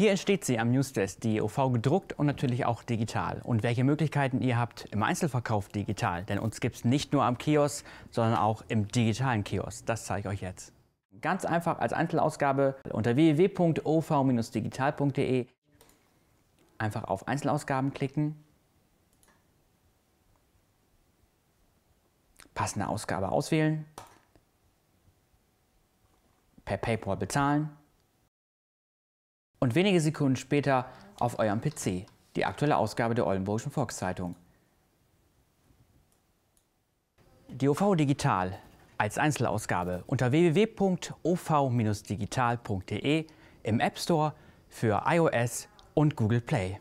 Hier entsteht sie am Newsdesk, die e OV gedruckt und natürlich auch digital. Und welche Möglichkeiten ihr habt im Einzelverkauf digital, denn uns gibt es nicht nur am Kiosk, sondern auch im digitalen Kiosk. Das zeige ich euch jetzt. Ganz einfach als Einzelausgabe unter www.ov-digital.de einfach auf Einzelausgaben klicken. Passende Ausgabe auswählen. Per PayPal bezahlen und wenige Sekunden später auf eurem PC die aktuelle Ausgabe der Oldenburgischen Volkszeitung. Die OV Digital als Einzelausgabe unter www.ov-digital.de im App Store für iOS und Google Play.